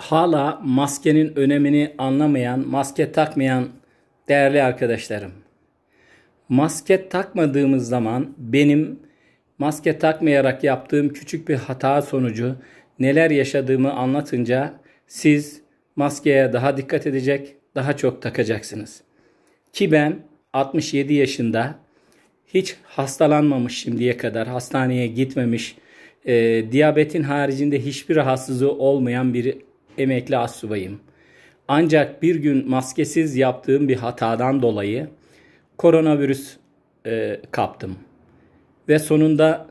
hala maskenin önemini anlamayan, maske takmayan değerli arkadaşlarım. Maske takmadığımız zaman benim maske takmayarak yaptığım küçük bir hata sonucu neler yaşadığımı anlatınca siz maskeye daha dikkat edecek, daha çok takacaksınız. Ki ben 67 yaşında hiç hastalanmamış şimdiye kadar, hastaneye gitmemiş, e, diyabetin haricinde hiçbir rahatsızlığı olmayan bir emekli astsubayım. Ancak bir gün maskesiz yaptığım bir hatadan dolayı koronavirüs e, kaptım. Ve sonunda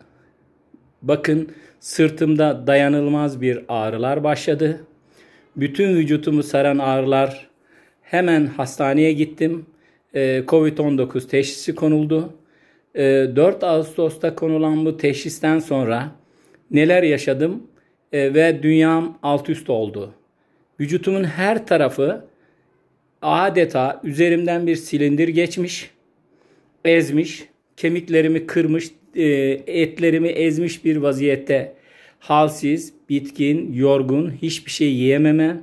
bakın sırtımda dayanılmaz bir ağrılar başladı. Bütün vücutumu saran ağrılar hemen hastaneye gittim. E, Covid-19 teşhisi konuldu. E, 4 Ağustos'ta konulan bu teşhisten sonra neler yaşadım e, ve dünyam alt üst oldu. Vücutumun her tarafı adeta üzerimden bir silindir geçmiş, ezmiş, kemiklerimi kırmış, e, etlerimi ezmiş bir vaziyette. Halsiz, bitkin, yorgun, hiçbir şey yiyememe,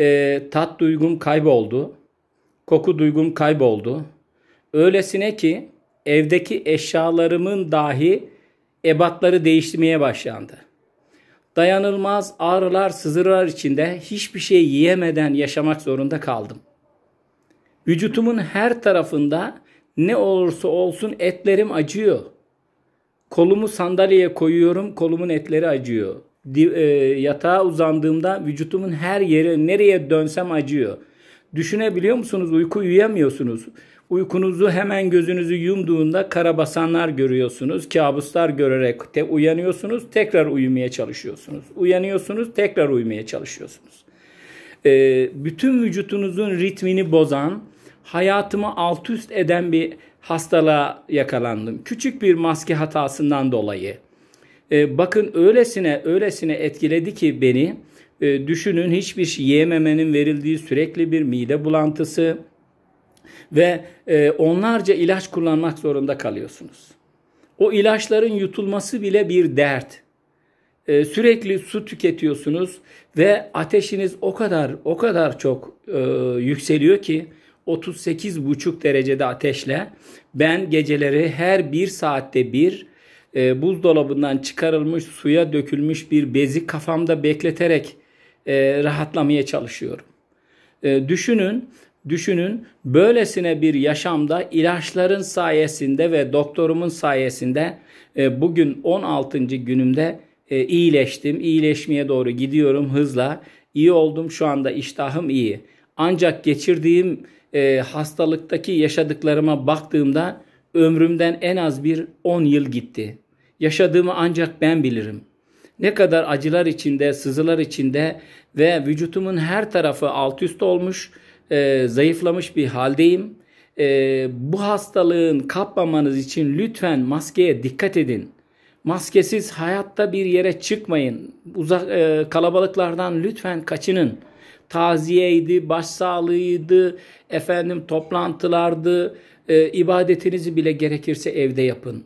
e, tat duygum kayboldu, koku duygum kayboldu. Öylesine ki evdeki eşyalarımın dahi ebatları değiştirmeye başlandı. Dayanılmaz ağrılar, sızırlar içinde hiçbir şey yiyemeden yaşamak zorunda kaldım. Vücutumun her tarafında ne olursa olsun etlerim acıyor. Kolumu sandalyeye koyuyorum, kolumun etleri acıyor. E, yatağa uzandığımda vücutumun her yeri nereye dönsem acıyor. Düşünebiliyor musunuz? Uyku uyuyamıyorsunuz. Uykunuzu hemen gözünüzü yumduğunda karabasanlar görüyorsunuz, kabuslar görerek de uyanıyorsunuz, tekrar uyumaya çalışıyorsunuz. Uyanıyorsunuz, tekrar uyumaya çalışıyorsunuz. Ee, bütün vücutunuzun ritmini bozan, hayatımı alt üst eden bir hastalığa yakalandım. Küçük bir maske hatasından dolayı. Ee, bakın öylesine öylesine etkiledi ki beni. E, düşünün hiçbir şey yememenin verildiği sürekli bir mide bulantısı, ve e, onlarca ilaç kullanmak zorunda kalıyorsunuz. O ilaçların yutulması bile bir dert. E, sürekli su tüketiyorsunuz ve ateşiniz o kadar o kadar çok e, yükseliyor ki 38,5 derecede ateşle ben geceleri her bir saatte bir e, buzdolabından çıkarılmış suya dökülmüş bir bezi kafamda bekleterek e, rahatlamaya çalışıyorum. E, düşünün Düşünün böylesine bir yaşamda ilaçların sayesinde ve doktorumun sayesinde e, bugün 16. günümde e, iyileştim. İyileşmeye doğru gidiyorum hızla. İyi oldum şu anda iştahım iyi. Ancak geçirdiğim e, hastalıktaki yaşadıklarıma baktığımda ömrümden en az bir 10 yıl gitti. Yaşadığımı ancak ben bilirim. Ne kadar acılar içinde, sızılar içinde ve vücutumun her tarafı alt üst olmuş.'' e, zayıflamış bir haldeyim. E, bu hastalığın kapmamanız için lütfen maskeye dikkat edin. Maskesiz hayatta bir yere çıkmayın. Uzak e, kalabalıklardan lütfen kaçının. Taziyeydi, başsağlığıydı, efendim toplantılardı, e, ibadetinizi bile gerekirse evde yapın.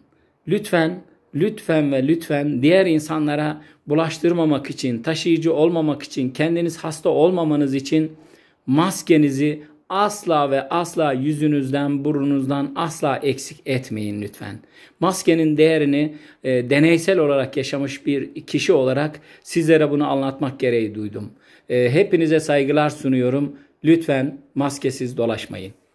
Lütfen lütfen ve lütfen diğer insanlara bulaştırmamak için, taşıyıcı olmamak için, kendiniz hasta olmamanız için maskenizi asla ve asla yüzünüzden, burnunuzdan asla eksik etmeyin lütfen. Maskenin değerini e, deneysel olarak yaşamış bir kişi olarak sizlere bunu anlatmak gereği duydum. E, hepinize saygılar sunuyorum. Lütfen maskesiz dolaşmayın.